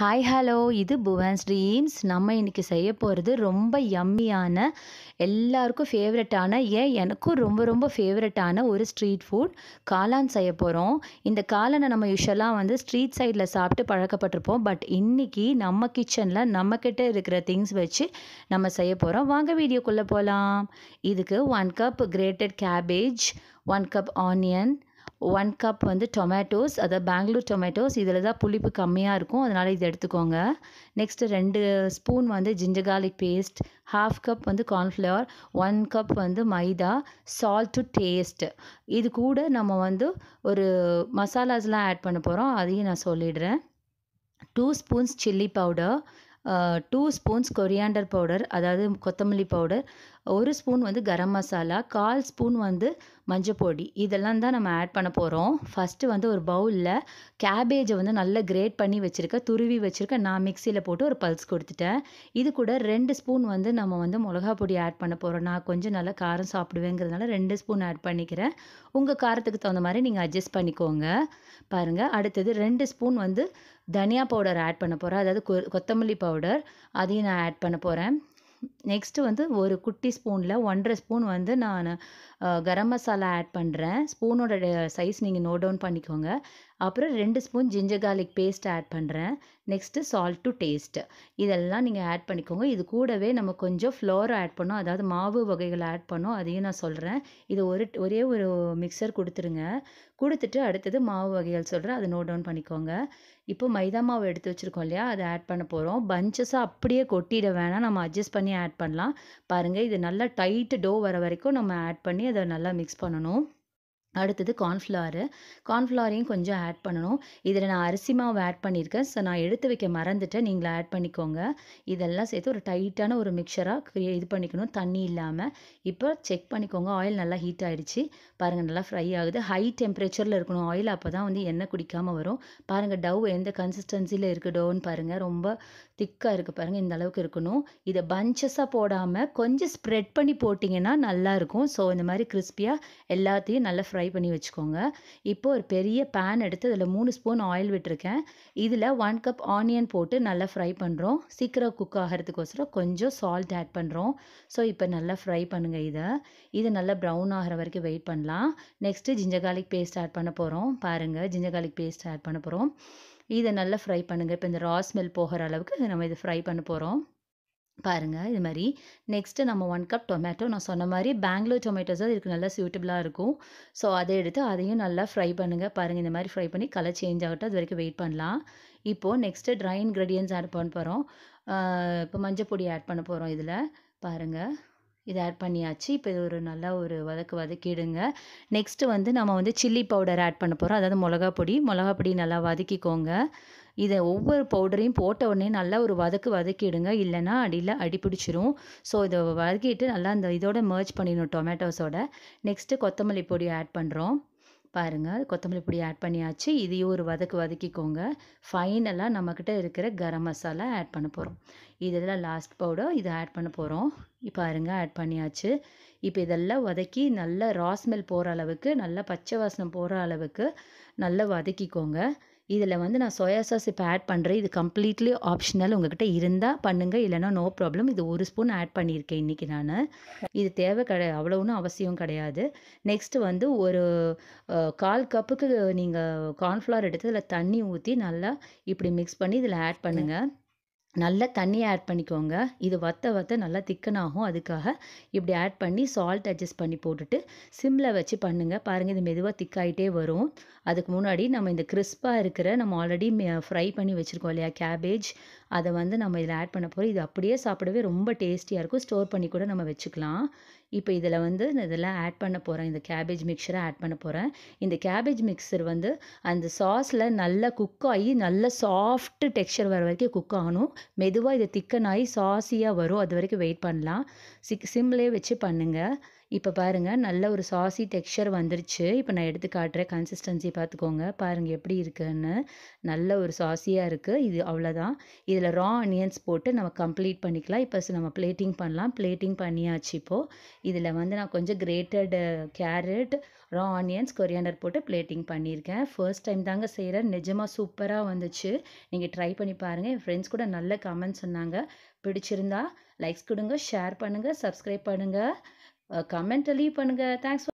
hi hello இது புவன்ஸ் dreams நம்ம இன்றைக்கி செய்ய போகிறது ரொம்ப யம்மியான எல்லாருக்கும் ஃபேவரட்டான ஏன் எனக்கும் ரொம்ப ரொம்ப ஃபேவரட்டான ஒரு ஸ்ட்ரீட் ஃபுட் காளான் செய்ய போகிறோம் இந்த காளானை நம்ம யூஸ்வலாக வந்து ஸ்ட்ரீட் சைடில் சாப்பிட்டு பழக்கப்பட்டிருப்போம் பட் இன்றைக்கி நம்ம கிச்சனில் நம்மக்கிட்ட இருக்கிற திங்ஸ் வச்சு நம்ம செய்ய போகிறோம் வாங்க வீடியோக்குள்ளே போகலாம் இதுக்கு one cup grated cabbage one cup onion one cup வந்து டொமேட்டோஸ் அதாவது பெங்களூர் டொமேட்டோஸ் இதில் தான் புளிப்பு கம்மியாக இருக்கும் அதனால் இது எடுத்துக்கோங்க நெக்ஸ்ட்டு ரெண்டு ஸ்பூன் வந்து ginger garlic paste half cup வந்து கார்ன்ஃப்ளவர் ஒன் கப் வந்து மைதா சால்ட் டு டேஸ்ட் இது கூட நம்ம வந்து ஒரு மசாலாஸ்லாம் ஆட் பண்ண போகிறோம் அதையும் நான் சொல்லிடுறேன் two spoons chilli powder two spoons coriander powder அதாவது கொத்தமல்லி பவுடர் ஒரு ஸ்பூன் வந்து கரம் மசாலா கால் ஸ்பூன் வந்து மஞ்சப்பொடி இதெல்லாம் தான் நம்ம ஆட் பண்ண போகிறோம் ஃபஸ்ட்டு வந்து ஒரு பவுலில் கேபேஜை வந்து நல்லா கிரேட் பண்ணி வச்சுருக்க துருவி வச்சுருக்க நான் மிக்சியில் போட்டு ஒரு பல்ஸ் கொடுத்துட்டேன் இது கூட ரெண்டு ஸ்பூன் வந்து நம்ம வந்து மிளகா பொடி ஆட் பண்ண போகிறோம் நான் கொஞ்சம் நல்லா காரம் சாப்பிடுவேங்கிறதுனால ரெண்டு ஸ்பூன் ஆட் பண்ணிக்கிறேன் உங்கள் காரத்துக்கு தகுந்த மாதிரி நீங்கள் அட்ஜஸ்ட் பண்ணிக்கோங்க பாருங்கள் அடுத்தது ரெண்டு ஸ்பூன் வந்து தனியா பவுடர் ஆட் பண்ண போகிறேன் அதாவது கொ கொத்தமல்லி பவுடர் அதையும் நான் ஆட் பண்ண போகிறேன் நெக்ஸ்ட்டு வந்து ஒரு குட்டி ஸ்பூனில் ஒன்றரை ஸ்பூன் வந்து நான் கரம் மசாலா ஆட் பண்ணுறேன் ஸ்பூனோட சைஸ் நீங்கள் நோட் டவுன் பண்ணிக்கோங்க அப்புறம் ரெண்டு spoon ginger garlic paste add பண்ணுறேன் நெக்ஸ்ட்டு சால்ட் டு டேஸ்ட்டு இதெல்லாம் நீங்கள் ஆட் பண்ணிக்கோங்க இது கூடவே நம்ம கொஞ்சம் ஃப்ளோரை ஆட் பண்ணோம் அதாவது மாவு வகைகளை ஆட் பண்ணோம் அதையும் நான் சொல்கிறேன் இது ஒரு ஒரே ஒரு மிக்சர் கொடுத்துருங்க கொடுத்துட்டு அடுத்தது மாவு வகைகள் சொல்கிறேன் அதை நோட் டவுன் பண்ணிக்கோங்க இப்போ மைதா மாவு எடுத்து வச்சுருக்கோம் இல்லையா அதை ஆட் பண்ண போகிறோம் பஞ்சஸாக அப்படியே கொட்டிட வேணாம் நம்ம அட்ஜஸ்ட் பண்ணி ஆட் ஆட் பண்ணலாம் பாருங்கள் இது நல்லா டைட்டு டோ வர வரைக்கும் நம்ம ஆட் பண்ணி அதை நல்லா மிக்ஸ் பண்ணணும் அடுத்தது கார்ன்ஃப்ளாரு கார்ன்ஃப்ளாரையும் கொஞ்சம் ஆட் பண்ணணும் இதில் நான் அரிசி மாவு ஆட் பண்ணியிருக்கேன் ஸோ நான் எடுத்து வைக்க மறந்துட்டேன் நீங்களே ஆட் பண்ணிக்கோங்க இதெல்லாம் சேர்த்து ஒரு டைட்டான ஒரு மிக்சராக இது பண்ணிக்கணும் தண்ணி இல்லாமல் இப்போ செக் பண்ணிக்கோங்க ஆயில் நல்லா ஹீட் ஆகிடுச்சு பாருங்கள் நல்லா ஃப்ரை ஆகுது ஹை டெம்பரேச்சரில் இருக்கணும் ஆயில் அப்போ தான் வந்து எண்ணெய் குடிக்காமல் வரும் பாருங்கள் டவ் எந்த கன்சிஸ்டன்சியில் இருக்குது டவுன்னு பாருங்கள் ரொம்ப திக்காக இருக்குது பாருங்கள் இந்த அளவுக்கு இருக்கணும் இதை பஞ்சஸாக போடாமல் கொஞ்சம் ஸ்ப்ரெட் பண்ணி போட்டிங்கன்னா நல்லாயிருக்கும் ஸோ இந்த மாதிரி கிறிஸ்பியாக எல்லாத்தையும் நல்லா ஃப்ரை ஃப்ரை பண்ணி வச்சுக்கோங்க இப்போ ஒரு பெரிய பேன் எடுத்து அதில் மூணு ஸ்பூன் ஆயில் விட்டுருக்கேன் இதில் ஒன் கப் ஆனியன் போட்டு நல்லா ஃப்ரை பண்ணுறோம் சீக்கிரம் குக் ஆகிறதுக்கோசரம் கொஞ்சம் சால்ட் ஆட் பண்ணுறோம் ஸோ இப்போ நல்லா ஃப்ரை பண்ணுங்கள் இதை இது நல்லா ப்ரௌன் ஆகிற வரைக்கும் வெயிட் பண்ணலாம் next ginger garlic paste add பண்ண போகிறோம் பாருங்கள் ஜிஞ்சர் கார்லிக் பேஸ்ட் ஆட் பண்ண போகிறோம் இதை நல்லா ஃப்ரை பண்ணுங்கள் இப்போ இந்த ரா ஸ்மெல் போகிற அளவுக்கு நம்ம இதை ஃப்ரை பண்ண போகிறோம் பாருங்கள் இது மாதிரி நெக்ஸ்ட்டு நம்ம ஒன் கப் டொமேட்டோ நான் சொன்ன மாதிரி பெங்களூர் டொமேட்டோஸ் தான் இதுக்கு நல்லா சூட்டபிளாக இருக்கும் ஸோ அதை எடுத்து அதையும் நல்லா ஃப்ரை பண்ணுங்கள் பாருங்கள் இந்த மாதிரி ஃப்ரை பண்ணி கலர் சேஞ்ச் ஆகட்டும் அது வரைக்கும் வெயிட் பண்ணலாம் இப்போது நெக்ஸ்ட்டு ட்ரை இன்க்ரீடியன்ஸ் ஆட் பண்ண போகிறோம் இப்போ மஞ்சள் பொடி ஆட் பண்ண போகிறோம் இதில் பாருங்கள் இது ஆட் பண்ணியாச்சு இப்போ இது ஒரு நல்லா ஒரு வதக்கு வதக்கிடுங்க நெக்ஸ்ட்டு வந்து நம்ம வந்து சில்லி பவுடர் ஆட் பண்ண போகிறோம் அதாவது மிளகா பொடி மிளகா பொடி நல்லா வதக்கிக்கோங்க இதை ஒவ்வொரு பவுடரையும் போட்ட உடனே நல்லா ஒரு வதக்கு வதக்கிடுங்க இல்லைனா அடியில் அடிப்பிடிச்சிரும் ஸோ இதை வதக்கிட்டு நல்லா அந்த இதோட மர்ச் பண்ணிடணும் டொமேட்டோஸோட நெக்ஸ்ட்டு கொத்தமல்லி பொடி ஆட் பண்ணுறோம் பாருங்கள் கொத்தமல்லி பொடி ஆட் பண்ணியாச்சு இதையும் ஒரு வதக்கு வதக்கிக்கோங்க ஃபைனலாக நம்மக்கிட்ட இருக்கிற கரம் மசாலா ஆட் பண்ண போகிறோம் இதெல்லாம் லாஸ்ட் பவுடர் இதை ஆட் பண்ண போகிறோம் பாருங்க ஆட் பண்ணியாச்சு இப்போ இதெல்லாம் வதக்கி நல்லா ராஸ்மெல் போகிற அளவுக்கு நல்லா பச்சை வாசனம் போகிற அளவுக்கு நல்லா வதக்கிக்கோங்க இதில் வந்து நான் சோயா சாஸ் இப்போ ஆட் பண்ணுறேன் இது கம்ப்ளீட்லி ஆப்ஷனல் உங்ககிட்ட இருந்தால் பண்ணுங்கள் இல்லைனா நோ ப்ராப்ளம் இது ஒரு ஸ்பூன் ஆட் பண்ணியிருக்கேன் இன்றைக்கி நான் இது தேவை கிடையாது அவ்வளோன்னு அவசியம் கிடையாது நெக்ஸ்ட்டு வந்து ஒரு கால் கப்புக்கு நீங்கள் கார்ன்ஃப்ளவர் எடுத்து அதில் தண்ணி ஊற்றி நல்லா இப்படி மிக்ஸ் பண்ணி இதில் ஆட் பண்ணுங்கள் நல்லா தண்ணி ஆட் பண்ணிக்கோங்க இது வத்த வத்த நல்லா திக்கனாகும் அதுக்காக இப்படி ஆட் பண்ணி சால்ட் அட்ஜஸ்ட் பண்ணி போட்டுட்டு சிம்மில் வச்சு பண்ணுங்கள் பாருங்கள் இது மெதுவாக திக்காயிட்டே வரும் அதுக்கு முன்னாடி நம்ம இந்த கிறிஸ்பாக இருக்கிற நம்ம ஆல்ரெடி ஃப்ரை பண்ணி வச்சுருக்கோம் இல்லையா கேபேஜ் அதை வந்து நம்ம இதில் ஆட் பண்ண போகிறோம் இது அப்படியே சாப்பிடவே ரொம்ப டேஸ்டியாக இருக்கும் ஸ்டோர் பண்ணி கூட நம்ம வச்சுக்கலாம் இப்போ இதில் வந்து இதெல்லாம் ஆட் பண்ண போகிறேன் இந்த கேபேஜ் மிக்சரை ஆட் பண்ண போகிறேன் இந்த கேபேஜ் மிக்சர் வந்து அந்த சாஸில் நல்லா குக் ஆகி நல்ல சாஃப்ட் டெக்ஸ்சர் வர வரைக்கும் குக் ஆகணும் மெதுவாக இதை திக்கன் ஆகி சாஸியாக வரும் அது வரைக்கும் வெயிட் பண்ணலாம் சிக் சிம்லேயே வச்சு பண்ணுங்கள் இப்போ பாருங்கள் நல்ல ஒரு சாசி டெக்ஸ்சர் வந்துருச்சு இப்போ நான் எடுத்து காட்டுறேன் கன்சிஸ்டன்சி பார்த்துக்கோங்க பாருங்கள் எப்படி இருக்குன்னு நல்ல ஒரு சாசியாக இருக்குது இது அவ்வளோதான் இதில் ரா ஆனியன்ஸ் போட்டு நம்ம கம்ப்ளீட் பண்ணிக்கலாம் இப்போ நம்ம பிளேட்டிங் பண்ணலாம் பிளேட்டிங் பண்ணியாச்சு இப்போது இதில் வந்து நான் கொஞ்சம் grated carrot raw onions coriander போட்டு பிளேட்டிங் பண்ணியிருக்கேன் ஃபர்ஸ்ட் டைம் தாங்க செய்கிறேன் நிஜமாக சூப்பராக வந்துச்சு நீங்கள் ட்ரை பண்ணி பாருங்கள் என் ஃப்ரெண்ட்ஸ் கூட நல்ல கமெண்ட் சொன்னாங்க பிடிச்சிருந்தா லைக்ஸ் கொடுங்க ஷேர் பண்ணுங்கள் சப்ஸ்கிரைப் பண்ணுங்கள் கமெண்ட் லீவ் பண்ணுங்கள் தேங்க்ஸ்